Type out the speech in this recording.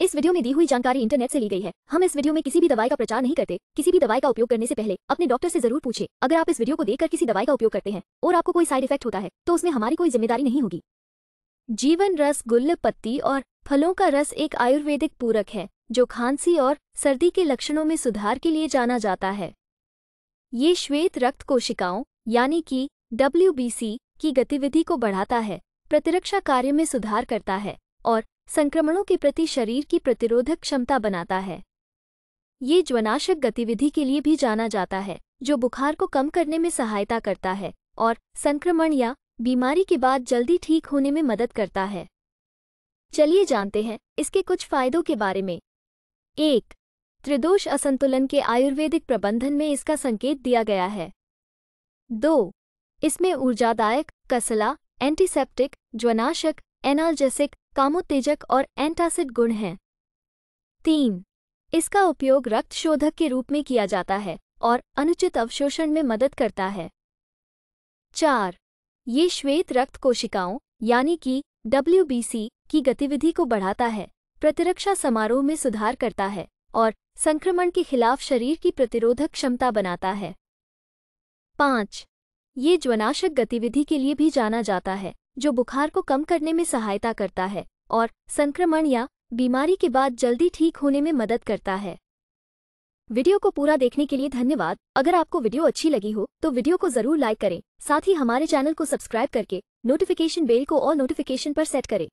इस वीडियो में दी हुई जानकारी इंटरनेट से ली गई है हम इस वीडियो में किसी भी दवाई का प्रचार नहीं करते किसी भी दवाई का उपयोग करने से पहले अपने डॉक्टर से जरूर पूछे अगर आप इस वीडियो को देखकर किसी दवाई का उपयोग करते हैं और आपको कोई साइड इफेक्ट होता है तो उसमें हमारी कोई जिम्मेदारी नहीं होगी जीवन रस गुल्ल पत्ती और फलों का रस एक आयुर्वेदिक पूरक है जो खांसी और सर्दी के लक्षणों में सुधार के लिए जाना जाता है ये श्वेत रक्त कोशिकाओं यानी कि डब्ल्यू की गतिविधि को बढ़ाता है प्रतिरक्षा कार्य में सुधार करता है और संक्रमणों के प्रति शरीर की प्रतिरोधक क्षमता बनाता है ये ज्वनाशक गतिविधि के लिए भी जाना जाता है जो बुखार को कम करने में सहायता करता है और संक्रमण या बीमारी के बाद जल्दी ठीक होने में मदद करता है चलिए जानते हैं इसके कुछ फायदों के बारे में एक त्रिदोष असंतुलन के आयुर्वेदिक प्रबंधन में इसका संकेत दिया गया है दो इसमें ऊर्जादायक कसला एंटीसेप्टिक ज्वनाशक एनाल्जेसिक कामोत्तेजक और एंटासिड गुण हैं तीन इसका उपयोग रक्त शोधक के रूप में किया जाता है और अनुचित अवशोषण में मदद करता है चार ये श्वेत रक्त कोशिकाओं यानी कि डब्ल्यू की गतिविधि को बढ़ाता है प्रतिरक्षा समारोह में सुधार करता है और संक्रमण के खिलाफ शरीर की प्रतिरोधक क्षमता बनाता है पाँच ये ज्वनाशक गतिविधि के लिए भी जाना जाता है जो बुखार को कम करने में सहायता करता है और संक्रमण या बीमारी के बाद जल्दी ठीक होने में मदद करता है वीडियो को पूरा देखने के लिए धन्यवाद अगर आपको वीडियो अच्छी लगी हो तो वीडियो को जरूर लाइक करें साथ ही हमारे चैनल को सब्सक्राइब करके नोटिफिकेशन बेल को और नोटिफिकेशन पर सेट करें